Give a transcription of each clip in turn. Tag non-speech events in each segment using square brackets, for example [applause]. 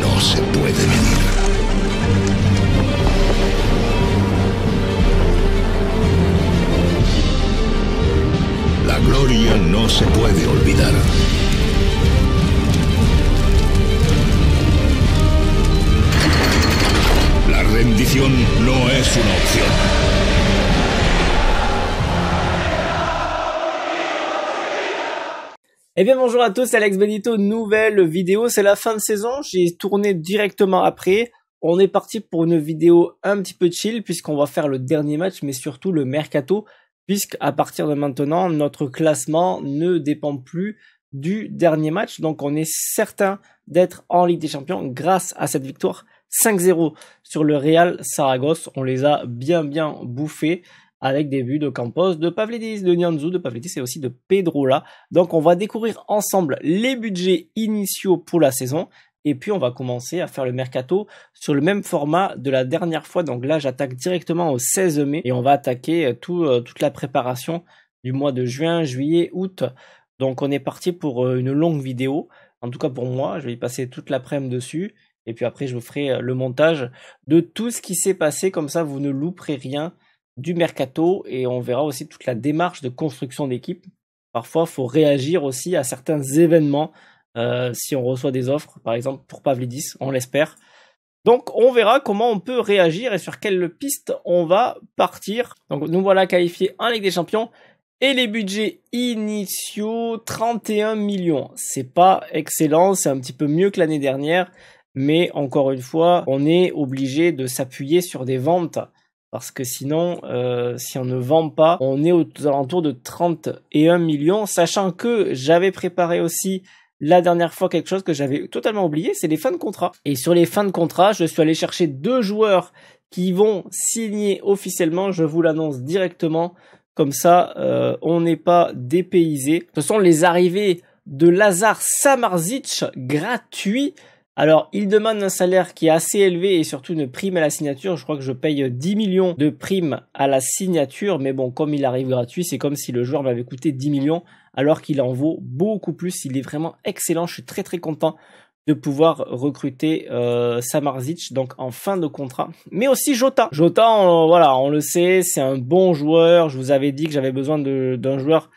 no se puede medir. La gloria no se puede olvidar. La rendición no es una opción. Eh bien bonjour à tous, Alex Benito, nouvelle vidéo, c'est la fin de saison, j'ai tourné directement après. On est parti pour une vidéo un petit peu chill puisqu'on va faire le dernier match mais surtout le mercato puisqu'à partir de maintenant notre classement ne dépend plus du dernier match donc on est certain d'être en Ligue des Champions grâce à cette victoire 5-0 sur le Real Saragosse, on les a bien bien bouffés avec des buts de Campos, de Pavlidis, de Nianzou, de Pavlidis et aussi de Pedrola. Donc on va découvrir ensemble les budgets initiaux pour la saison. Et puis on va commencer à faire le mercato sur le même format de la dernière fois. Donc là j'attaque directement au 16 mai et on va attaquer euh, euh, toute la préparation du mois de juin, juillet, août. Donc on est parti pour euh, une longue vidéo. En tout cas pour moi, je vais y passer toute l'après-midi dessus. Et puis après, je vous ferai le montage de tout ce qui s'est passé. Comme ça, vous ne louperez rien du mercato et on verra aussi toute la démarche de construction d'équipe. Parfois, faut réagir aussi à certains événements euh, si on reçoit des offres, par exemple pour Pavlidis, on l'espère. Donc, on verra comment on peut réagir et sur quelle piste on va partir. Donc, nous voilà qualifiés en Ligue des Champions. Et les budgets initiaux, 31 millions. C'est pas excellent, c'est un petit peu mieux que l'année dernière. Mais encore une fois, on est obligé de s'appuyer sur des ventes parce que sinon, euh, si on ne vend pas, on est aux alentours de 31 millions, sachant que j'avais préparé aussi la dernière fois quelque chose que j'avais totalement oublié, c'est les fins de contrat. Et sur les fins de contrat, je suis allé chercher deux joueurs qui vont signer officiellement, je vous l'annonce directement, comme ça euh, on n'est pas dépaysé. Ce sont les arrivées de Lazar Samarzic gratuit alors, il demande un salaire qui est assez élevé et surtout une prime à la signature. Je crois que je paye 10 millions de primes à la signature, mais bon, comme il arrive gratuit, c'est comme si le joueur m'avait coûté 10 millions, alors qu'il en vaut beaucoup plus. Il est vraiment excellent. Je suis très très content de pouvoir recruter euh, Samarzic donc en fin de contrat mais aussi Jota Jota voilà on le sait c'est un bon joueur je vous avais dit que j'avais besoin d'un joueur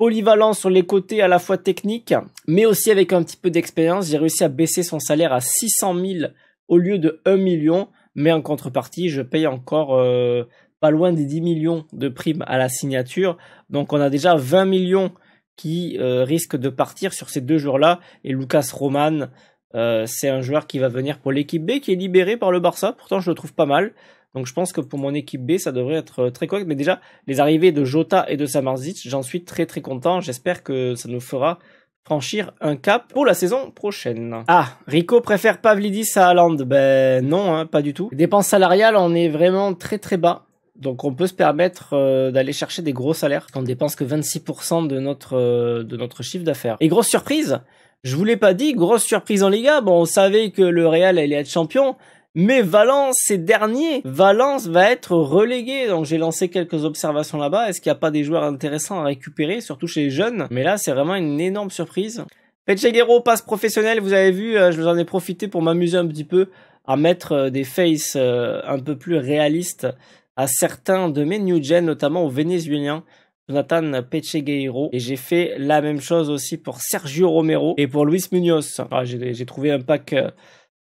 polyvalent sur les côtés à la fois technique, mais aussi avec un petit peu d'expérience. J'ai réussi à baisser son salaire à 600 000 au lieu de 1 million, mais en contrepartie, je paye encore euh, pas loin des 10 millions de primes à la signature. Donc on a déjà 20 millions qui euh, risquent de partir sur ces deux jours-là. Et Lucas Roman, euh, c'est un joueur qui va venir pour l'équipe B, qui est libéré par le Barça. Pourtant, je le trouve pas mal. Donc je pense que pour mon équipe B, ça devrait être euh, très correct. Mais déjà, les arrivées de Jota et de Samarzic, j'en suis très très content. J'espère que ça nous fera franchir un cap pour la saison prochaine. Ah, Rico préfère Pavlidis à Haaland. Ben non, hein, pas du tout. dépenses salariales, on est vraiment très très bas. Donc on peut se permettre euh, d'aller chercher des gros salaires. On dépense que 26% de notre, euh, de notre chiffre d'affaires. Et grosse surprise, je vous l'ai pas dit, grosse surprise en Liga. Bon, on savait que le Real allait être champion, mais Valence, c'est dernier. Valence va être relégué. Donc j'ai lancé quelques observations là-bas. Est-ce qu'il n'y a pas des joueurs intéressants à récupérer, surtout chez les jeunes Mais là, c'est vraiment une énorme surprise. Pecheguero passe professionnel, vous avez vu, euh, je vous en ai profité pour m'amuser un petit peu à mettre euh, des faces euh, un peu plus réalistes à certains de mes new gen, notamment au vénézuélien Jonathan Pechegueiro. Et j'ai fait la même chose aussi pour Sergio Romero et pour Luis Munoz. Ah, j'ai trouvé un pack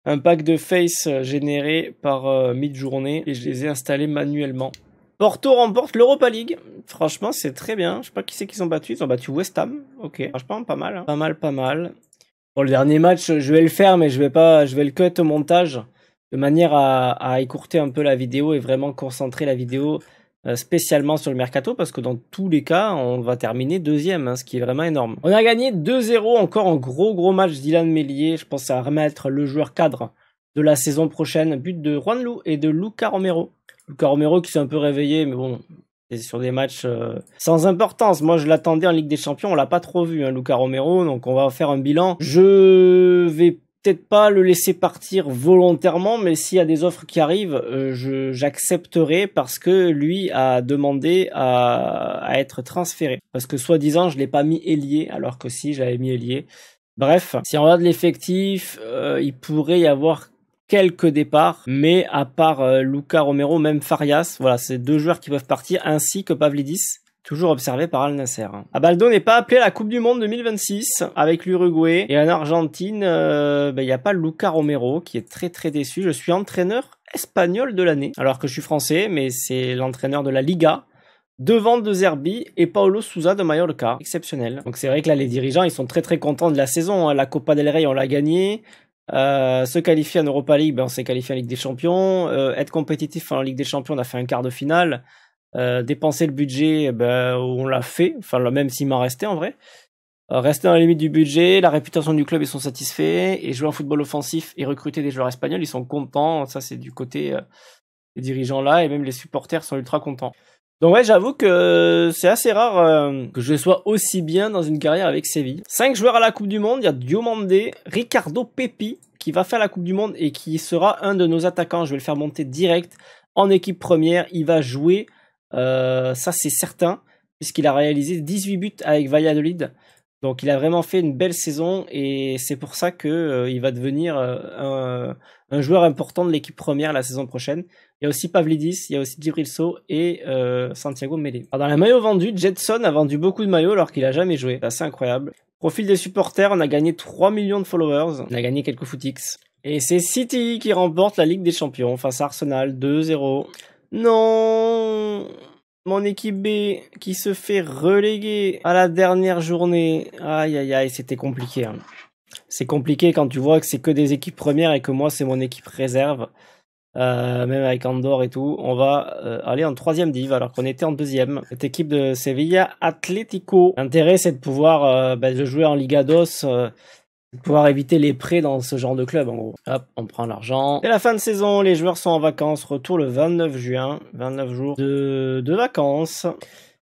un pack de face euh, généré par euh, mid-journée et je les ai installés manuellement. Porto remporte l'Europa League. Franchement, c'est très bien. Je sais pas qui c'est qu'ils ont battu. Ils ont battu West Ham. Ok, franchement, pas mal. Hein. Pas mal, pas mal. Bon, le dernier match, je vais le faire, mais je vais pas, je vais le cut au montage de manière à, à écourter un peu la vidéo et vraiment concentrer la vidéo euh, spécialement sur le mercato parce que dans tous les cas, on va terminer deuxième, hein, ce qui est vraiment énorme. On a gagné 2-0 encore en gros gros match Dylan Mélier. Je pense à remettre le joueur cadre de la saison prochaine. But de Juan et de Luca Romero. Luca Romero qui s'est un peu réveillé, mais bon, c'est sur des matchs euh, sans importance. Moi, je l'attendais en Ligue des Champions, on l'a pas trop vu, hein, Luca Romero. Donc, on va faire un bilan. Je vais peut-être pas le laisser partir volontairement, mais s'il y a des offres qui arrivent, euh, j'accepterai parce que lui a demandé à, être transféré. Parce que soi-disant, je l'ai pas mis ailier, alors que si, j'avais mis ailier. Bref, si on regarde l'effectif, euh, il pourrait y avoir quelques départs, mais à part euh, Luca Romero, même Farias, voilà, c'est deux joueurs qui peuvent partir, ainsi que Pavlidis, toujours observé par Al Nasser. Abaldo n'est pas appelé à la Coupe du Monde 2026 avec l'Uruguay et en Argentine, euh, bah, il n'y a pas Luca Romero qui est très très déçu. Je suis entraîneur espagnol de l'année alors que je suis français, mais c'est l'entraîneur de la Liga devant De Zerbi et Paolo Souza de Mallorca. Exceptionnel. Donc c'est vrai que là, les dirigeants, ils sont très très contents de la saison. Hein. La Copa del Rey, on l'a gagnée. Euh, se qualifier en Europa League, ben, on s'est qualifié en Ligue des Champions. Euh, être compétitif en Ligue des Champions, on a fait un quart de finale. Euh, dépenser le budget, eh ben, on l'a fait, enfin même s'il m'en restait en vrai. Euh, rester dans la limite du budget, la réputation du club, ils sont satisfaits, et jouer en football offensif et recruter des joueurs espagnols, ils sont contents, ça c'est du côté euh, des dirigeants là, et même les supporters sont ultra contents. Donc ouais, j'avoue que c'est assez rare que je sois aussi bien dans une carrière avec Séville. Cinq joueurs à la Coupe du Monde, il y a Diomandé, Ricardo Pepi, qui va faire la Coupe du Monde et qui sera un de nos attaquants, je vais le faire monter direct en équipe première, il va jouer euh, ça c'est certain, puisqu'il a réalisé 18 buts avec Valladolid. Donc il a vraiment fait une belle saison et c'est pour ça qu'il euh, va devenir euh, un, joueur important de l'équipe première la saison prochaine. Il y a aussi Pavlidis, il y a aussi Dibrilso et Santiago Mele. dans la maillot vendue, Jetson a vendu beaucoup de maillots alors qu'il a jamais joué. C'est incroyable. Profil des supporters, on a gagné 3 millions de followers, on a gagné quelques footix. Et c'est City qui remporte la Ligue des Champions face à Arsenal 2-0. Non Mon équipe B qui se fait reléguer à la dernière journée. Aïe aïe aïe, c'était compliqué. Hein. C'est compliqué quand tu vois que c'est que des équipes premières et que moi c'est mon équipe réserve. Euh, même avec Andorre et tout, on va euh, aller en troisième div alors qu'on était en deuxième. Cette équipe de Sevilla Atlético. L'intérêt c'est de pouvoir euh, bah, de jouer en Liga DOS pouvoir éviter les prêts dans ce genre de club en gros. Hop, on prend l'argent. Et la fin de saison, les joueurs sont en vacances, retour le 29 juin, 29 jours de, vacances.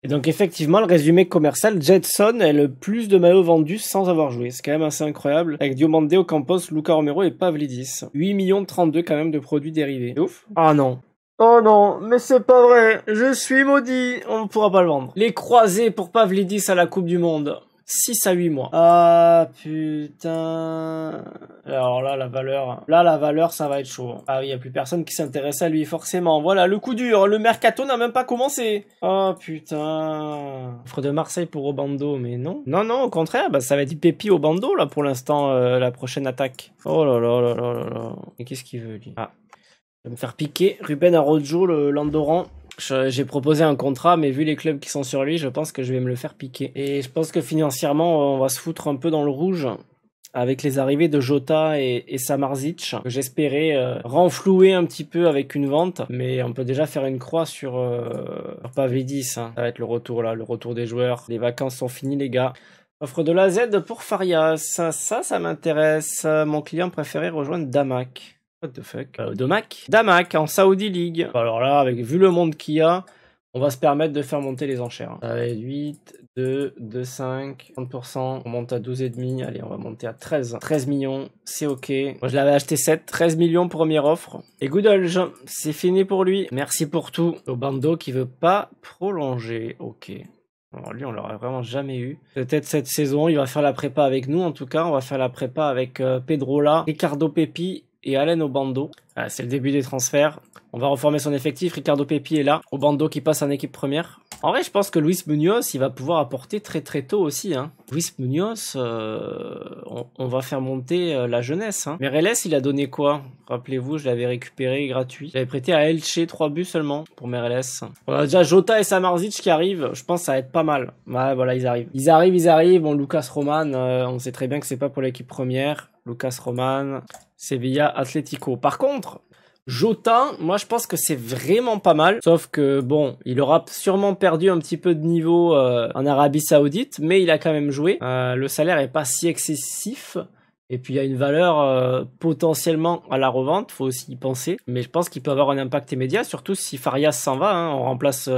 Et donc effectivement, le résumé commercial, Jetson est le plus de maillots vendus sans avoir joué. C'est quand même assez incroyable. Avec Diomande, Campos, Luca Romero et Pavlidis. 8 millions 32 quand même de produits dérivés. Ouf. Ah non. Oh non, mais c'est pas vrai. Je suis maudit. On ne pourra pas le vendre. Les croisés pour Pavlidis à la Coupe du Monde. 6 à 8 mois. Ah putain. Alors là la valeur, hein. là la valeur ça va être chaud. Hein. Ah oui, il y a plus personne qui s'intéresse à lui forcément. Voilà, le coup dur, hein. le mercato n'a même pas commencé. Oh putain. Offre de Marseille pour Obando, mais non. Non non, au contraire, bah ça va être Pépi Obando là pour l'instant euh, la prochaine attaque. Oh là là là là là là. Et qu'est-ce qu'il veut lui Ah. Il me faire piquer Ruben Arojo le l'Andoran. J'ai proposé un contrat, mais vu les clubs qui sont sur lui, je pense que je vais me le faire piquer. Et je pense que financièrement, on va se foutre un peu dans le rouge avec les arrivées de Jota et, Samarzic, j'espérais euh, renflouer un petit peu avec une vente, mais on peut déjà faire une croix sur, euh, sur Pavidis. Hein. Ça va être le retour là, le retour des joueurs. Les vacances sont finies les gars. Offre de la Z pour Farias. Ça, ça m'intéresse. Mon client préféré rejoindre Damac. What the fuck euh, Domac Damac en Saudi League. Alors là, avec vu le monde qu'il y a, on va se permettre de faire monter les enchères. Hein. Ça 8, 2, 2, 5, 30%. On monte à 12,5. Allez, on va monter à 13. 13 millions, c'est ok. Moi, je l'avais acheté 7. 13 millions, première offre. Et Goodolge, c'est fini pour lui. Merci pour tout. Au bando qui veut pas prolonger. Ok. Alors lui, on l'aurait vraiment jamais eu. Peut-être cette saison, il va faire la prépa avec nous. En tout cas, on va faire la prépa avec euh, Pedro là. Ricardo Pepi et Allen Obando. Euh, c'est le début des transferts. On va reformer son effectif. Ricardo Pepi est là. Obando qui passe en équipe première. En vrai, je pense que Luis Munoz, il va pouvoir apporter très très tôt aussi. Hein. Luis Munoz, euh, on, va faire monter euh, la jeunesse. Hein. il a donné quoi Rappelez-vous, je l'avais récupéré gratuit. J'avais prêté à Elche 3 buts seulement pour Mereles. On a déjà Jota et Samarzic qui arrivent. Je pense que ça va être pas mal. Ouais, voilà, ils arrivent. Ils arrivent, ils arrivent. Bon, Lucas Roman, on sait très bien que c'est pas pour l'équipe première. Lucas Roman. Sevilla Atlético. Par contre, Jota, moi je pense que c'est vraiment pas mal, sauf que bon, il aura sûrement perdu un petit peu de niveau euh, en Arabie Saoudite, mais il a quand même joué. Euh, le salaire est pas si excessif. Et puis il y a une valeur euh, potentiellement à la revente, faut aussi y penser. Mais je pense qu'il peut avoir un impact immédiat, surtout si Farias s'en va. Hein. on remplace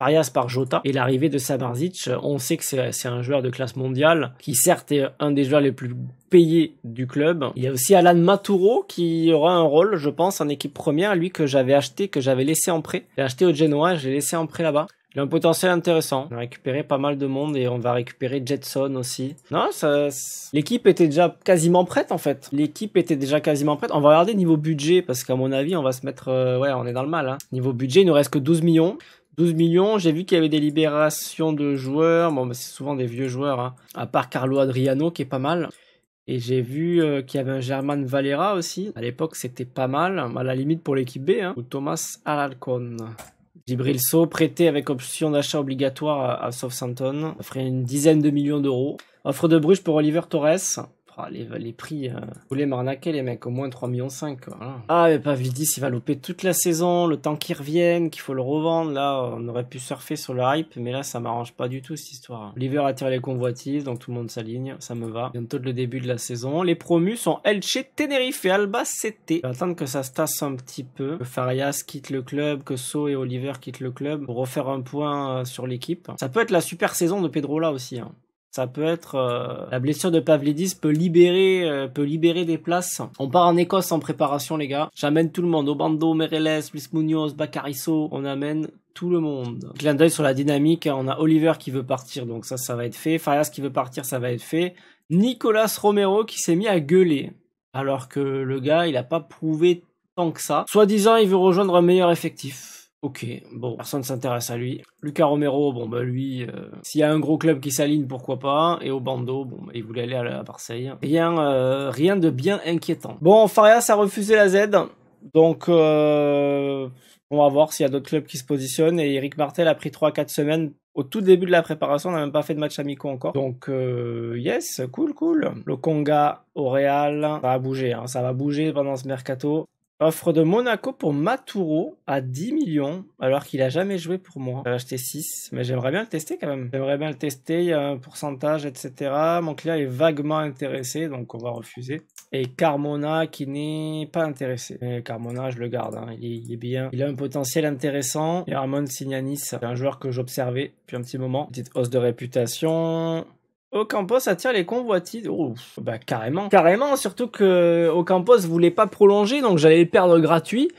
Arias par Jota et l'arrivée de Sabarzic. On sait que c'est un joueur de classe mondiale qui certes est un des joueurs les plus payés du club. Il y a aussi Alan Maturo qui aura un rôle, je pense, en équipe première, lui que j'avais acheté, que j'avais laissé en prêt. J'ai acheté au Genoa, j'ai laissé en prêt là-bas. Il a un potentiel intéressant. On a récupéré pas mal de monde et on va récupérer Jetson aussi. Non, ça... l'équipe était déjà quasiment prête en fait. L'équipe était déjà quasiment prête. On va regarder niveau budget parce qu'à mon avis, on va se mettre, euh, ouais, on est dans le mal. Hein. Niveau budget, il nous reste que 12 millions. 12 millions, j'ai vu qu'il y avait des libérations de joueurs. Bon, bah, c'est souvent des vieux joueurs, hein. à part Carlo Adriano qui est pas mal. Et j'ai vu euh, qu'il y avait un German Valera aussi. À l'époque, c'était pas mal, à la limite pour l'équipe B, hein. ou Thomas Alalcon, Gibrilso prêté avec option d'achat obligatoire à, à Southampton, offrait une dizaine de millions d'euros. Offre de Bruges pour Oliver Torres, ah, les, prix. Euh. Vous voulez m'arnaquer, les mecs, au moins 3,5 millions. Hein. Ah, mais pas il va louper toute la saison, le temps qu'il revienne, qu'il faut le revendre. Là, on aurait pu surfer sur le hype, mais là, ça m'arrange pas du tout cette histoire. Oliver attire les convoitises, donc tout le monde s'aligne, ça me va. Bientôt le début de la saison. Les promus sont Elche, Tenerife et Alba CT. attendre que ça se tasse un petit peu, que Farias quitte le club, que So et Oliver quittent le club pour refaire un point euh, sur l'équipe. Ça peut être la super saison de Pedro là aussi. Hein ça peut être euh, la blessure de Pavlidis peut libérer euh, peut libérer des places. On part en Écosse en préparation les gars. J'amène tout le monde, Obando, Mereles, Luis Munoz, Bacariso on amène tout le monde. Clin d'œil sur la dynamique, on a Oliver qui veut partir donc ça ça va être fait, Farias qui veut partir, ça va être fait. Nicolas Romero qui s'est mis à gueuler alors que le gars, il n'a pas prouvé tant que ça. Soi-disant, il veut rejoindre un meilleur effectif Ok, bon, personne ne s'intéresse à lui. Lucas Romero, bon bah lui, euh, s'il y a un gros club qui s'aligne, pourquoi pas. Et au bon, bah, il voulait aller à, la, Marseille. Rien, euh, rien de bien inquiétant. Bon, Farias a refusé la Z, donc euh, on va voir s'il y a d'autres clubs qui se positionnent. Et Eric Martel a pris 3-4 semaines au tout début de la préparation, on n'a même pas fait de match amicaux encore. Donc, yes, cool, cool. Le Conga au Real, ça va bouger, hein. ça va bouger pendant ce mercato. Offre de Monaco pour Maturo à 10 millions, alors qu'il a jamais joué pour moi. J'ai acheté 6, mais j'aimerais bien le tester quand même. J'aimerais bien le tester, il y a un pourcentage, etc. Mon client est vaguement intéressé, donc on va refuser. Et Carmona qui n'est pas intéressé. Carmona, je le garde, hein. il, est, bien. Il a un potentiel intéressant. Et Ramon Signanis, un joueur que j'observais depuis un petit moment. Petite hausse de réputation. Ocampos attire les convoitises. Oh, bah carrément, carrément. Surtout que Ocampos voulait pas prolonger, donc j'allais perdre gratuit.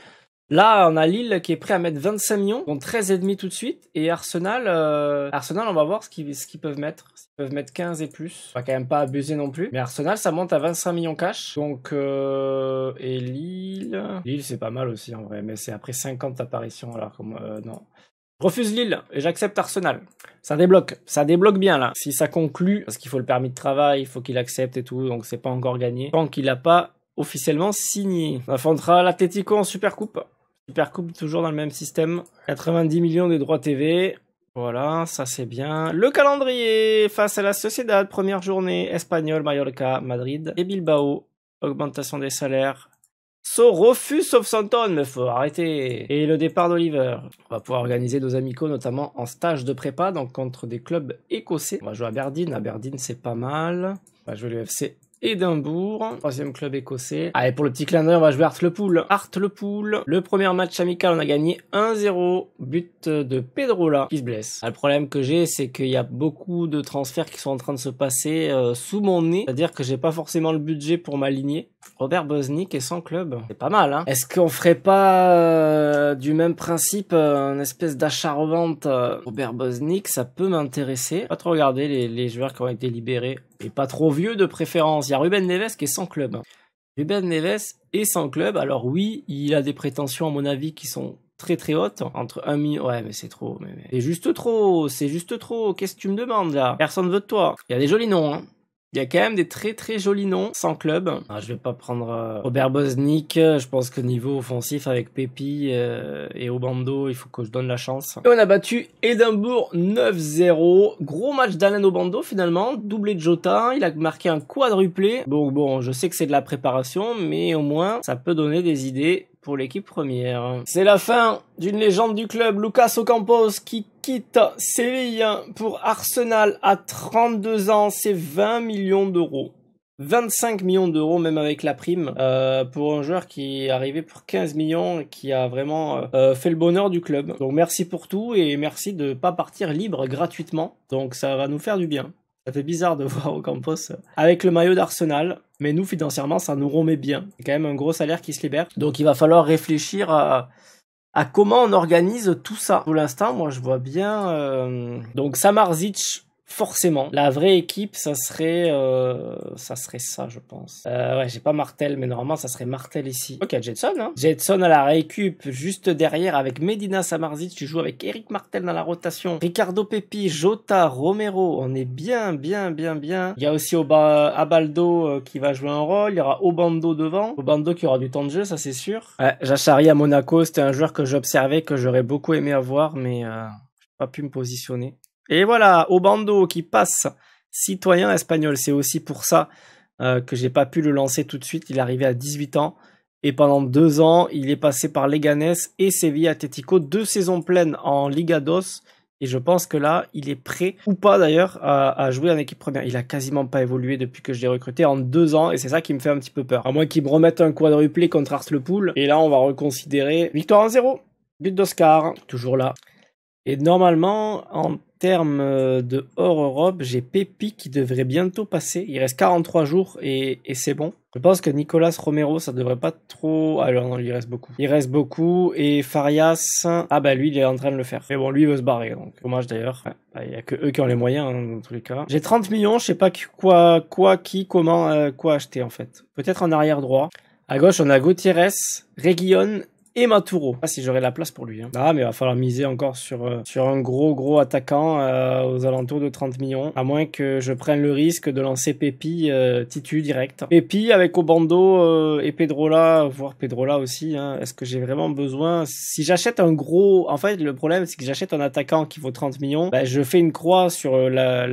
Là, on a Lille qui est prêt à mettre 25 millions, donc 13 et demi tout de suite. Et Arsenal, euh, Arsenal, on va voir ce qu'ils peuvent mettre. Ils peuvent mettre 15 et plus. On va quand même pas abuser non plus. Mais Arsenal, ça monte à 25 millions cash. Donc euh... et Lille, Lille c'est pas mal aussi en vrai, mais c'est après 50 apparitions alors comme euh, non. Refuse Lille et j'accepte Arsenal. Ça débloque, ça débloque bien là. Si ça conclut, parce qu'il faut le permis de travail, il faut qu'il accepte et tout, donc c'est pas encore gagné. Tant qu'il n'a pas officiellement signé. On affrontera l'Atletico en Supercoupe. Supercoupe toujours dans le même système. 90 millions de droits TV. Voilà, ça c'est bien. Le calendrier face à la Sociedad, première journée, espagnole Mallorca, Madrid et Bilbao. Augmentation des salaires, So refus Santon, me faut arrêter. Et le départ d'Oliver. On va pouvoir organiser nos amicaux, notamment en stage de prépa, donc contre des clubs écossais. On va jouer à Aberdeen. Aberdeen, c'est pas mal. On va jouer l'UFC Édimbourg, troisième club écossais. Allez, pour le petit clin d'œil, on va jouer Hartlepool. Hartlepool, le premier match amical, on a gagné 1-0, but de Pedrola qui se blesse. Ah, le problème que j'ai, c'est qu'il y a beaucoup de transferts qui sont en train de se passer euh, sous mon nez, c'est-à-dire que j'ai pas forcément le budget pour m'aligner. Robert Boznik et son club. C'est pas mal, hein Est-ce qu'on ferait pas euh, du même principe euh, une espèce d'achat-revente euh, Robert Boznik, ça peut m'intéresser. Pas trop regarder les, joueurs qui ont été libérés. Et pas trop vieux de préférence. Il y a Ruben Neves qui est sans club. Ruben Neves est sans club. Alors oui, il a des prétentions, à mon avis, qui sont très très hautes. entre un million ouais mais c'est trop mais, c'est juste trop c'est juste trop qu'est-ce que tu me demandes là personne veut de toi il y a des jolis noms hein il y a quand même des très très jolis noms sans club. Ah, je vais pas prendre euh, Robert Boznik, euh, Je pense que niveau offensif avec Pepi euh, et Obando, il faut que je donne la chance. Et on a battu Edinburgh 9-0. Gros match d'Alain Obando finalement. Doublé de Jota. Il a marqué un quadruplé. Bon, bon, je sais que c'est de la préparation, mais au moins ça peut donner des idées pour l'équipe première. C'est la fin d'une légende du club, Lucas Ocampos, qui quitte Sévillien pour Arsenal à 32 ans, c'est 20 millions d'euros. 25 millions d'euros, même avec la prime, euh, pour un joueur qui est arrivé pour 15 millions et qui a vraiment euh, fait le bonheur du club. Donc merci pour tout et merci de ne pas partir libre gratuitement. Donc ça va nous faire du bien. Ça fait bizarre de [laughs] voir au campus avec le maillot d'Arsenal, mais nous financièrement ça nous remet bien. C'est quand même un gros salaire qui se libère. Donc il va falloir réfléchir à à comment on organise tout ça. Pour l'instant, moi, je vois bien. Euh, donc, Samarzic forcément. La vraie équipe, ça serait, euh, ça serait ça, je pense. Euh, ouais, j'ai pas Martel, mais normalement, ça serait Martel ici. Ok, Jetson, hein. Jetson à la récup, juste derrière, avec Medina Samarzic, tu joues avec Eric Martel dans la rotation, Ricardo Pepi, Jota, Romero, on est bien, bien, bien, bien. Il y a aussi Abaldo euh, qui va jouer un rôle, il y aura Obando devant, Obando qui aura du temps de jeu, ça c'est sûr. Ouais, Jachari à Monaco, c'était un joueur que j'observais, que j'aurais beaucoup aimé avoir, mais J'ai pas pu me positionner. Et voilà, Obando qui passe citoyen espagnol. C'est aussi pour ça que euh, que j'ai pas pu le lancer tout de suite. Il est arrivé à 18 ans. Et pendant deux ans, il est passé par Leganes et Séville Atletico, deux saisons pleines en Liga dos. Et je pense que là, il est prêt ou pas d'ailleurs à, jouer en équipe première. Il a quasiment pas évolué depuis que je l'ai recruté en deux ans et c'est ça qui me fait un petit peu peur. À moins qu'il me remette un quadruplé contre Poule. Et là, on va reconsidérer victoire en zéro. But d'Oscar, toujours là. Et normalement, en termes euh, de hors Europe, j'ai Pépi qui devrait bientôt passer. Il reste 43 jours et, c'est bon. Je pense que Nicolas Romero, ça devrait pas trop. Alors ah, non, il reste beaucoup. Il reste beaucoup et Farias. Ah bah lui, il est en train de le faire. Mais bon, lui, il veut se barrer, donc dommage d'ailleurs. Bah, il n'y a que eux qui ont les moyens hein, dans tous les cas. J'ai 30 millions, je sais pas quoi, quoi, qui, comment, euh, quoi acheter en fait. Peut-être en arrière droit. À gauche, on a Gutiérrez, Reguillon et Maturo. pas ah, si j'aurais la place pour lui. Hein. Ah, mais il va falloir miser encore sur, euh, sur un gros, gros attaquant euh, aux alentours de 30 millions. À moins que je prenne le risque de lancer Pépi euh, Titu direct. Pépi avec Obando et Pedrola, voire Pedrola aussi. Hein. Est-ce que j'ai vraiment besoin Si j'achète un gros... En fait, le problème, c'est que j'achète un attaquant qui vaut 30 millions. Ben, je fais une croix sur la,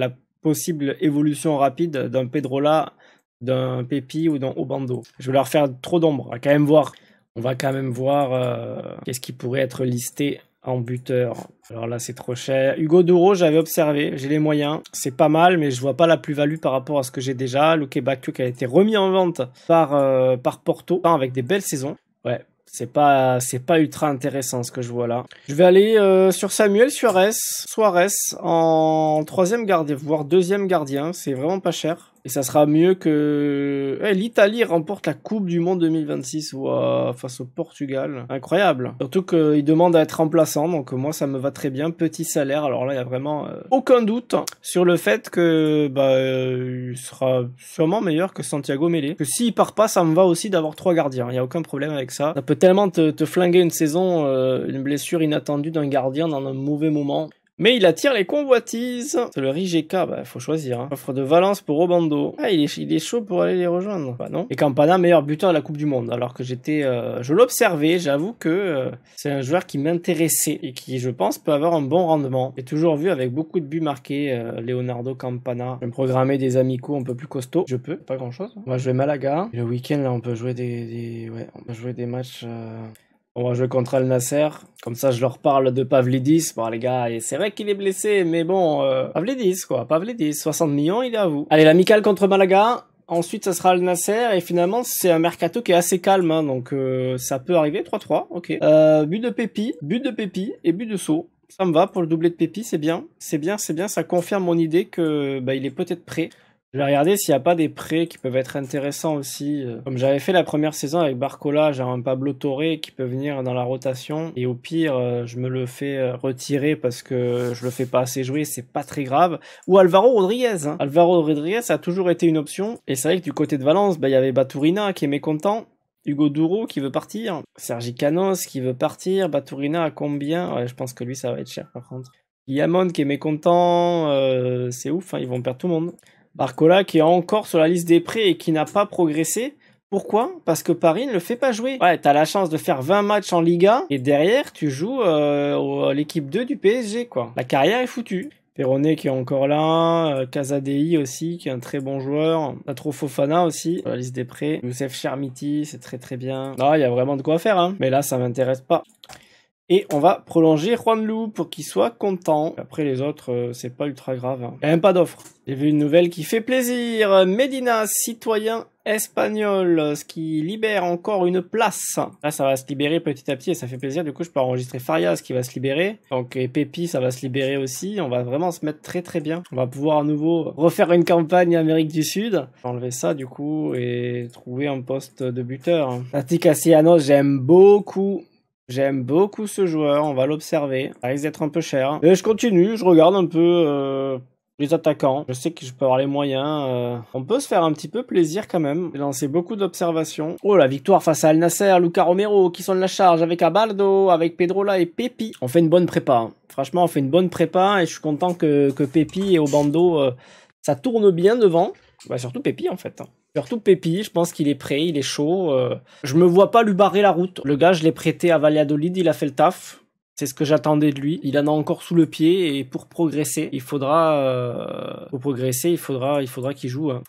possible évolution rapide d'un Pedrola d'un Pépi ou d'un Obando. Je vais leur faire trop d'ombre, à quand même voir. On va quand même voir euh, qu'est-ce qui pourrait être listé en buteur. Alors là, c'est trop cher. Hugo Duro, j'avais observé, j'ai les moyens. C'est pas mal, mais je vois pas la plus-value par rapport à ce que j'ai déjà. Luke Québec qui a été remis en vente par, euh, par Porto, avec des belles saisons. Ouais, c'est pas c'est pas ultra intéressant ce que je vois là. Je vais aller euh, sur Samuel Suarez, Suarez en troisième gardien, voire deuxième gardien. C'est vraiment pas cher. Et ça sera mieux que eh, l'Italie remporte la Coupe du Monde 2026 face au Portugal. Incroyable. Surtout qu'il demande à être remplaçant, donc moi ça me va très bien. Petit salaire. Alors là, il n'y a vraiment euh, aucun doute sur le fait que bah, euh, il sera sûrement meilleur que Santiago Mele. Que s'il part pas, ça me va aussi d'avoir trois gardiens. Il n'y a aucun problème avec ça. Ça peut tellement te, flinguer une saison, euh, une blessure inattendue d'un gardien dans un mauvais moment. Mais il attire les convoitises. C'est le Rijeka, bah faut choisir. Hein. Offre de Valence pour Obando. Ah, il est, chaud pour aller les rejoindre. Bah non. Et Campana, meilleur buteur de la Coupe du Monde. Alors que j'étais, euh, je l'observais, j'avoue que euh, c'est un joueur qui m'intéressait et qui, je pense, peut avoir un bon rendement. J'ai toujours vu avec beaucoup de buts marqués euh, Leonardo Campana. Je vais me programmer des amicaux un peu plus costauds. Je peux, pas grand chose. On va jouer Malaga. le week-end, là, on peut jouer des, des ouais, on peut jouer des matchs. On va jouer contre Al Nasser. Comme ça, je leur parle de Pavlidis. Bon, les gars, et c'est vrai qu'il est blessé, mais bon, euh, Pavlidis, quoi. Pavlidis, 60 millions, il est à vous. Allez, l'amical contre Malaga. Ensuite, ça sera Al Nasser. Et finalement, c'est un mercato qui est assez calme. Hein. donc, euh, ça peut arriver. 3-3, ok. Euh, but de Pépi, but de Pépi et but de Saut, Ça me va pour le doublé de Pépi, c'est bien. C'est bien, c'est bien. Ça confirme mon idée que bah, il est peut-être prêt. Je vais regarder s'il n'y a pas des prêts qui peuvent être intéressants aussi. Euh. Comme j'avais fait la première saison avec Barcola, j'ai un Pablo Torre qui peut venir dans la rotation. Et au pire, euh, je me le fais euh, retirer parce que je le fais pas assez jouer, c'est pas très grave. Ou Alvaro Rodriguez. Hein. Alvaro Rodriguez a toujours été une option. Et c'est vrai que du côté de Valence, bah, il y avait Baturina qui est mécontent. Hugo Duro qui veut partir, Sergi Canos qui veut partir, Baturina à combien ouais, Je pense que lui ça va être cher par contre. Yamon qui est mécontent, c'est ouf, hein, ils vont perdre tout le monde. Barcola qui est encore sur la liste des prêts et qui n'a pas progressé. Pourquoi Parce que Paris ne le fait pas jouer. Ouais, t'as la chance de faire 20 matchs en Liga et derrière tu joues euh, l'équipe 2 du PSG quoi. La carrière est foutue. Perronnet qui est encore là, euh, Casadei aussi qui est un très bon joueur, Atrofofana aussi, sur la liste des prêts, Youssef Charmiti, c'est très très bien. Ah, il y a vraiment de quoi faire hein. Mais là ça m'intéresse pas. Et on va prolonger Juan Lou pour qu'il soit content. Après les autres, euh, c'est pas ultra grave. a hein. Même pas d'offre. J'ai vu une nouvelle qui fait plaisir. Medina, citoyen espagnol, ce qui libère encore une place. Là, ça va se libérer petit à petit et ça fait plaisir. Du coup, je peux enregistrer Farias qui va se libérer. Donc, et Pépi, ça va se libérer aussi. On va vraiment se mettre très très bien. On va pouvoir à nouveau refaire une campagne Amérique du Sud. Enlever ça, du coup, et trouver un poste de buteur. Hein. Tati j'aime beaucoup. J'aime beaucoup ce joueur, on va l'observer. Ça risque d'être un peu cher. Et je continue, je regarde un peu euh, les attaquants. Je sais que je peux avoir les moyens. Euh. On peut se faire un petit peu plaisir quand même. J'ai lancé beaucoup d'observations. Oh, la victoire face à Al Nasser, Luca Romero qui sont de la charge avec Abaldo, avec Pedrola et Pepi. On fait une bonne prépa. Franchement, on fait une bonne prépa et je suis content que, que Pepi et Obando, euh, ça tourne bien devant. Bah, surtout Pepi en fait. Hein. Surtout Pépi, je pense qu'il est prêt, il est chaud. Euh. Je me vois pas lui barrer la route. Le gars, je l'ai prêté à Valladolid, il a fait le taf. C'est ce que j'attendais de lui. Il en a encore sous le pied et pour progresser, il faudra euh, progresser, il faudra il faudra qu'il joue. Hein.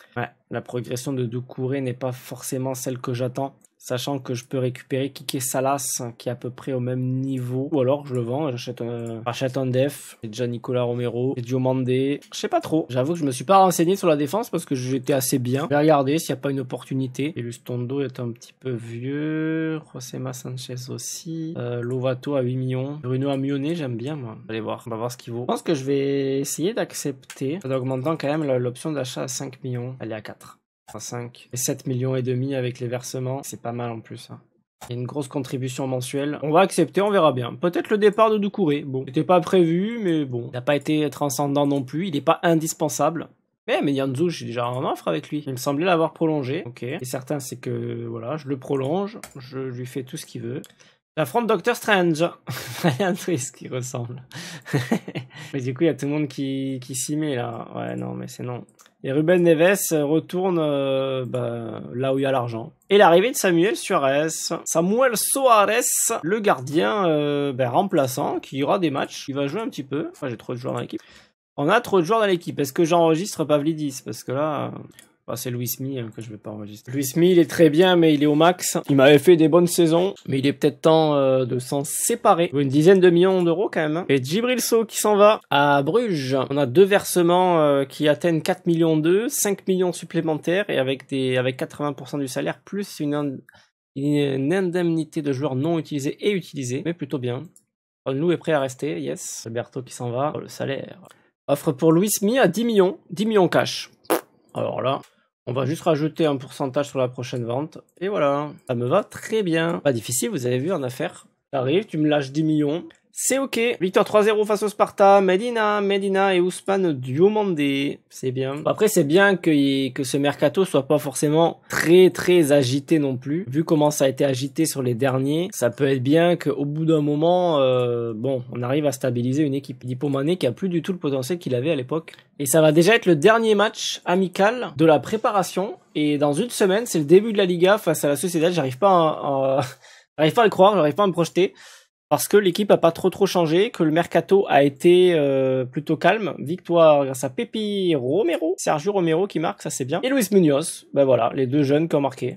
la progression de Doucouré n'est pas forcément celle que j'attends sachant que je peux récupérer Kike Salas qui est à peu près au même niveau ou alors je le vends j'achète un, un def j'ai déjà Nicolas Romero j'ai Diomande je sais pas trop j'avoue que je me suis pas renseigné sur la défense parce que j'étais assez bien je vais regarder s'il n'y a pas une opportunité et Lustondo est un petit peu vieux Rosema Sanchez aussi euh, Lovato à 8 millions Bruno à Mionet j'aime bien moi allez voir on va voir ce qu'il vaut je pense que je vais essayer d'accepter en augmentant quand même l'option d'achat à 5 millions elle est à 4 enfin 7 millions et demi avec les versements. C'est pas mal en plus. Hein. Il y a une grosse contribution mensuelle. On va accepter, on verra bien. Peut-être le départ de Doucouré. Bon, c'était pas prévu, mais bon. Il n'a pas été transcendant non plus. Il n'est pas indispensable. mais Yanzu, j'ai déjà un offre avec lui. Il me semblait l'avoir prolongé. Ok. Et certain, c'est que, voilà, je le prolonge. Je lui fais tout ce qu'il veut. La fronte docteur Strange. [laughs] Rien de triste qui ressemble. [laughs] mais du coup, il y a tout le monde qui s'y met, là. Ouais, non, mais c'est non. Et Ruben Neves retourne euh, bah, là où il y a l'argent. Et l'arrivée de Samuel Suarez. Samuel Suarez, le gardien euh, ben, remplaçant, qui aura des matchs, qui va jouer un petit peu. Enfin, j'ai trop de joueurs dans l'équipe. On a trop de joueurs dans l'équipe. Est-ce que j'enregistre Pavlidis Parce que là... Euh, c'est Louis Smith hein, que je vais pas enregistrer. Louis Smith, il est très bien, mais il est au max. Il m'avait fait des bonnes saisons, mais il est peut-être temps euh, de s'en séparer. Une dizaine de millions d'euros quand même. Hein. Et Djibril qui s'en va à Bruges. On a deux versements euh, qui atteignent 4 millions 2, 5 millions supplémentaires et avec des avec 80% du salaire plus une indemnité de joueurs non utilisés et utilisés, mais plutôt bien. Nous est prêt à rester, yes. Alberto qui s'en va, le salaire. Offre pour Louis Smith à 10 millions, 10 millions cash. Alors là, on va juste rajouter un pourcentage sur la prochaine vente. Et voilà, ça me va très bien. Pas difficile, vous avez vu en affaire. arrive, tu me lâches 10 millions. C'est ok. Victoire 3-0 face au Sparta. Medina, Medina et Ousmane Diomandé. C'est bien. Après, c'est bien que, que ce mercato soit pas forcément très très agité non plus. Vu comment ça a été agité sur les derniers, ça peut être bien qu'au bout d'un moment, euh, bon, on arrive à stabiliser une équipe. Mané qui a plus du tout le potentiel qu'il avait à l'époque. Et ça va déjà être le dernier match amical de la préparation. Et dans une semaine, c'est le début de la Liga face à la Sociedad. J'arrive pas à, [laughs] j'arrive pas à le croire, j'arrive pas à me projeter parce que l'équipe a pas trop trop changé, que le mercato a été euh, plutôt calme. Victoire grâce à Pepi Romero, Sergio Romero qui marque, ça c'est bien. Et Luis Munoz, ben voilà, les deux jeunes qui ont marqué.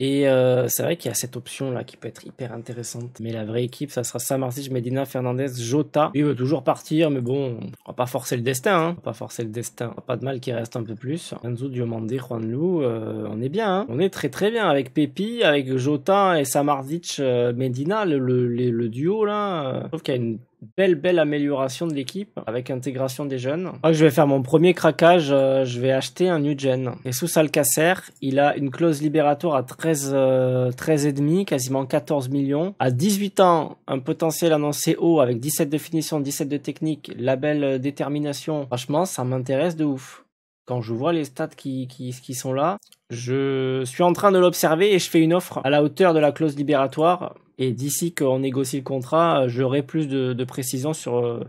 Et euh, c'est vrai qu'il y a cette option là qui peut être hyper intéressante. Mais la vraie équipe, ça sera Samardzic, Medina, Fernandez, Jota. Il veut toujours partir, mais bon, on va pas forcer le destin. Hein. On va pas forcer le destin. Pas de mal qu'il reste un peu plus. Enzo, Diomandé, juan euh, on est bien. Hein. On est très très bien avec Pepi, avec Jota et Samardzic, euh, Medina, le, le, le, duo là. Sauf qu'il y a une belle belle amélioration de l'équipe avec intégration des jeunes. je vais faire mon premier craquage, euh, je vais acheter un new gen. Et sous Alcacer, il a une clause libératoire à 13 euh, et demi, quasiment 14 millions. À 18 ans, un potentiel annoncé haut avec 17 de finition, 17 de technique, label euh, détermination. Franchement, ça m'intéresse de ouf. Quand je vois les stats qui sont là, je suis en train de l'observer et je fais une offre à la hauteur de la clause libératoire. Et d'ici qu'on négocie le contrat, euh, j'aurai plus de, précisions euh, sur,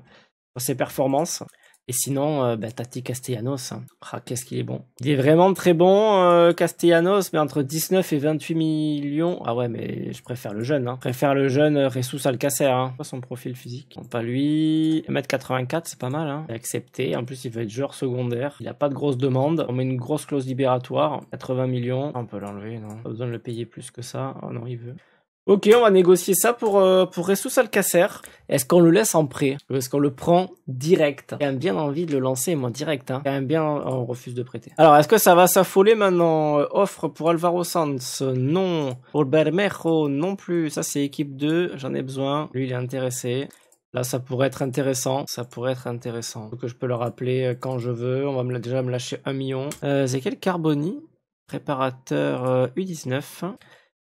ses performances. Et sinon, euh, bah, Tati Castellanos, hein. ah, qu'est-ce qu'il est bon. Il est vraiment très bon, Castellanos, mais entre 19 et 28 millions. Ah ouais, mais je préfère le jeune. Hein. Je préfère le jeune Ressus Alcacer. Hein. Pas son profil physique. on pas lui. 1m84, c'est pas mal. Hein. accepté. En plus, il veut être joueur secondaire. Il n'a pas de grosse demande. On met une grosse clause libératoire. 80 millions. On peut l'enlever, non Pas besoin de le payer plus que ça. Oh non, il veut. Ok, on va négocier ça pour, euh, pour Ressus Alcacer. Est-ce qu'on le laisse en prêt Ou Est-ce qu'on le prend direct J'ai bien envie de le lancer, moi, direct. Hein. bien, on refuse de prêter. Alors, est-ce que ça va s'affoler maintenant euh, Offre pour Alvaro Sanz Non. Pour Bermejo Non plus. Ça, c'est équipe 2. J'en ai besoin. Lui, il est intéressé. Là, ça pourrait être intéressant. Ça pourrait être intéressant. Que je peux le rappeler euh, quand je veux. On va déjà me lâcher un million. c'est quel Carboni Préparateur U19.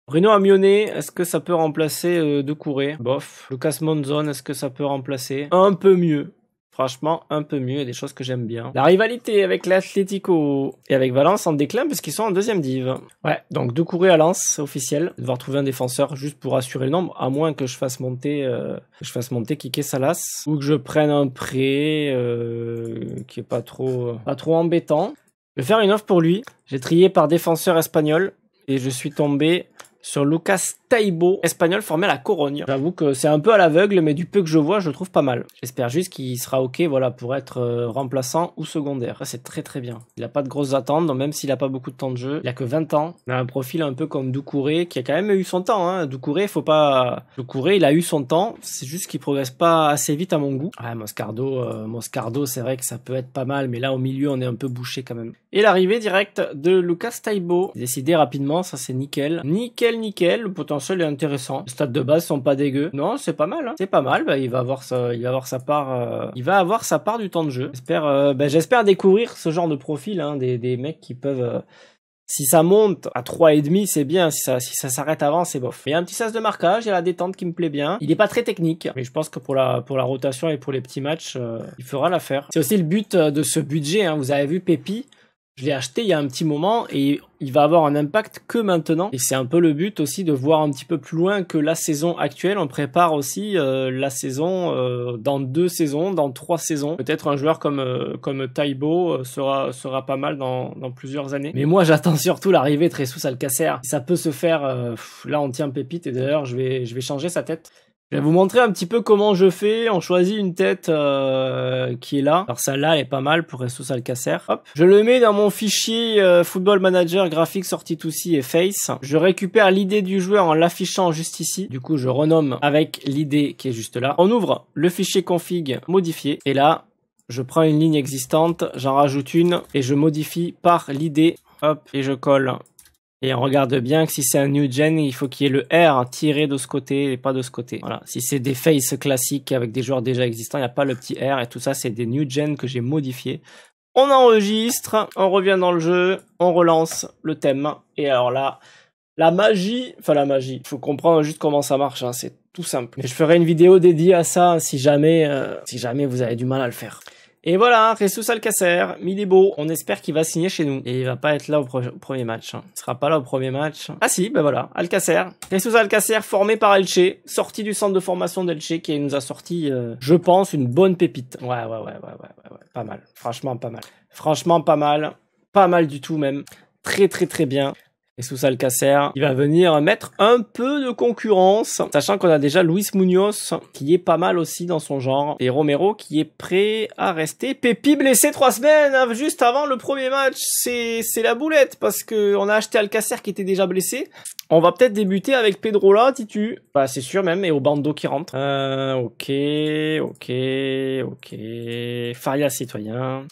Bruno Amionet, est-ce que ça peut remplacer euh, De Bof. Lucas Monzon, est-ce que ça peut remplacer Un peu mieux. Franchement, un peu mieux, il y a des choses que j'aime bien. La rivalité avec l'Atlético et avec Valence en déclin parce qu'ils sont en deuxième div. Ouais, donc De à Lens, officiel. Je devoir trouver un défenseur juste pour assurer le nombre, à moins que je fasse monter, euh, je fasse monter Kike Salas ou que je prenne un prêt euh, qui est pas trop, euh, pas trop embêtant. Je vais faire une offre pour lui. J'ai trié par défenseur espagnol et je suis tombé So, Lucas... Taibo espagnol formé à la Corogne. J'avoue que c'est un peu à l'aveugle, mais du peu que je vois, je le trouve pas mal. J'espère juste qu'il sera ok, voilà, pour être euh, remplaçant ou secondaire. C'est très très bien. Il a pas de grosses attentes, même s'il a pas beaucoup de temps de jeu, il a que 20 ans. Il a un profil un peu comme Doucouré, qui a quand même eu son temps. Hein. Doucouré, faut pas. Doucouré, il a eu son temps. C'est juste qu'il progresse pas assez vite à mon goût. Ouais, Moscardo, euh, Moscardo, c'est vrai que ça peut être pas mal, mais là au milieu, on est un peu bouché quand même. Et l'arrivée directe de Lucas Taibo, décidé rapidement, ça c'est nickel, nickel, nickel. potentiel potentiel est intéressant. Les stats de base sont pas dégueux. Non, c'est pas mal. Hein. C'est pas mal. Bah, il va avoir sa, il va avoir sa part, euh, il va avoir sa part du temps de jeu. J'espère, euh, bah, j'espère découvrir ce genre de profil, hein, des, mecs qui peuvent. Euh, si ça monte à et demi, c'est bien. Si ça, s'arrête avant, c'est bof. Il y a un petit sas de marquage, il y a la détente qui me plaît bien. Il n'est pas très technique, mais je pense que pour la, rotation et pour les petits matchs, il fera l'affaire. C'est aussi le but de ce budget. Hein. Vous avez vu Pépi, je l'ai acheté il y a un petit moment et il va avoir un impact que maintenant. Et c'est un peu le but aussi de voir un petit peu plus loin que la saison actuelle. On prépare aussi euh, la saison euh, dans deux saisons, dans trois saisons. Peut-être un joueur comme euh, comme Taibo sera sera pas mal dans, dans plusieurs années. Mais moi j'attends [laughs] surtout l'arrivée de Jesus Alcacer. Ça peut se faire. là on tient pépite et d'ailleurs je vais je vais changer sa tête. Je vais vous montrer un petit peu comment je fais. On choisit une tête euh, qui est là. Alors celle-là, est pas mal pour Ressus Alcacer. Hop. Je le mets dans mon fichier euh, Football Manager Graphics sortie to et Face. Je récupère l'idée du joueur en l'affichant juste ici. Du coup, je renomme avec l'idée qui est juste là. On ouvre le fichier config modifié. Et là, je prends une ligne existante, j'en rajoute une et je modifie par l'idée. Hop, et je colle et on regarde bien que si c'est un new gen, il faut qu'il y ait le R tiré de ce côté et pas de ce côté. Voilà. Si c'est des faces classiques avec des joueurs déjà existants, il n'y a pas le petit R et tout ça, c'est des new gen que j'ai modifiés. On enregistre, on revient dans le jeu, on relance le thème. Et alors là, la magie, enfin la magie, il faut comprendre juste comment ça marche, hein, c'est tout simple. Mais je ferai une vidéo dédiée à ça si jamais, euh, si jamais vous avez du mal à le faire. Et voilà, Jesus Alcacer, il est beau. On espère qu'il va signer chez nous. Et il va pas être là au, premier match. Hein. Il sera pas là au premier match. Ah si, ben voilà, Alcacer. Jesus Alcacer, formé par Elche, sorti du centre de formation d'Elche, qui nous a sorti, euh, je pense, une bonne pépite. Ouais, ouais, ouais, ouais, ouais, ouais, ouais, pas mal. Franchement, pas mal. Franchement, pas mal. Pas mal du tout même. Très, très, très bien. Et sous Alcacer, il va venir mettre un peu de concurrence, sachant qu'on a déjà Luis Munoz qui est pas mal aussi dans son genre et Romero qui est prêt à rester. Pépi blessé trois semaines hein, juste avant le premier match, c'est c'est la boulette parce que on a acheté Alcacer qui était déjà blessé. On va peut-être débuter avec Pedro là, Titu. Bah c'est sûr même et au bandeau qui rentre. Euh, ok, ok, ok. Faria citoyen.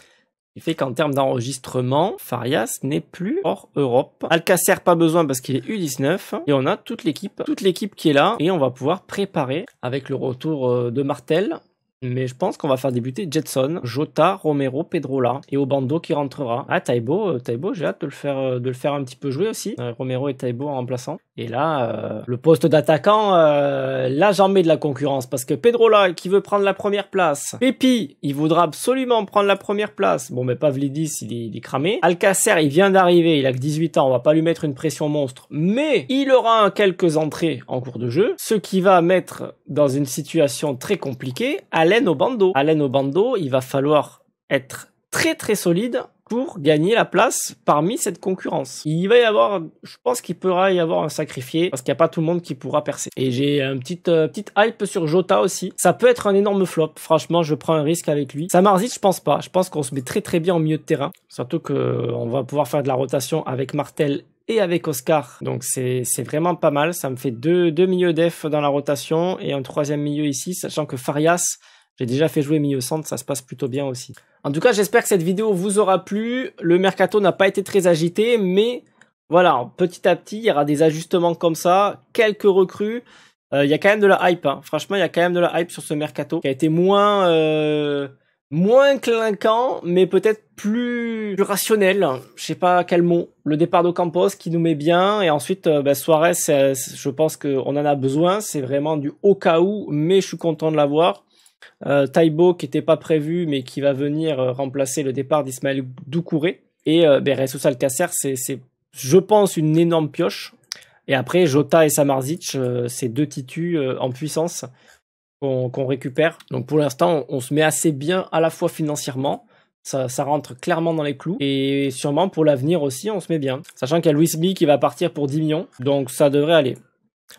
Il fait qu'en termes d'enregistrement, Farias n'est plus hors Europe. Alcacer, pas besoin parce qu'il est U19. Et on a toute l'équipe, toute l'équipe qui est là. Et on va pouvoir préparer avec le retour euh, de Martel mais je pense qu'on va faire débuter Jetson, Jota, Romero, Pedrola et Obando qui rentrera. Ah Taibo, euh, Taibo, j'ai hâte de le faire, euh, de le faire un petit peu jouer aussi. Euh, Romero et Taibo en remplaçant. Et là, le poste d'attaquant, là j'en mets de la concurrence parce que Pedrola qui veut prendre la première place, Pepi, il voudra absolument prendre la première place. Bon, mais Pavlidis, il est, cramé. Alcacer, il vient d'arriver, il a que 18 ans, on va pas lui mettre une pression monstre, mais il aura quelques entrées en cours de jeu, ce qui va mettre dans une situation très compliquée. À Alain au bandeau. Allen au bandeau, il va falloir être très très solide pour gagner la place parmi cette concurrence. Il va y avoir, je pense qu'il pourra y avoir un sacrifié parce qu'il n'y a pas tout le monde qui pourra percer. Et j'ai un petite, euh, petite hype sur Jota aussi. Ça peut être un énorme flop. Franchement, je prends un risque avec lui. Samarzit, je pense pas. Je pense qu'on se met très très bien au milieu de terrain. Surtout qu'on euh, va pouvoir faire de la rotation avec Martel et avec Oscar. Donc c'est vraiment pas mal. Ça me fait deux, deux milieux def dans la rotation et un troisième milieu ici, sachant que Farias, j'ai déjà fait jouer milieu centre, ça se passe plutôt bien aussi. En tout cas, j'espère que cette vidéo vous aura plu. Le mercato n'a pas été très agité, mais voilà, petit à petit, il y aura des ajustements comme ça, quelques recrues. Euh, il y a quand même de la hype, hein. franchement, il y a quand même de la hype sur ce mercato qui a été moins euh, moins clinquant, mais peut-être plus, rationnel. Je sais pas quel mot. Le départ de Campos qui nous met bien, et ensuite euh, bah, Suarez, je pense qu'on en a besoin. C'est vraiment du haut cas où, mais je suis content de l'avoir. Euh, Taibo qui n'était pas prévu mais qui va venir euh, remplacer le départ d'Ismaël Doucouré. Et euh, ben, Ressus c'est, je pense, une énorme pioche. Et après, Jota et Samarzic, euh, c'est ces deux titus en puissance qu'on, récupère. Donc pour l'instant, on, se met assez bien à la fois financièrement, ça, ça, rentre clairement dans les clous. Et sûrement pour l'avenir aussi, on se met bien. Sachant qu'il y a Louis B qui va partir pour 10 millions. Donc ça devrait aller.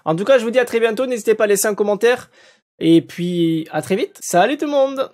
En tout cas, je vous dis à très bientôt. N'hésitez pas à laisser un commentaire. Et puis, à très vite. Salut tout le monde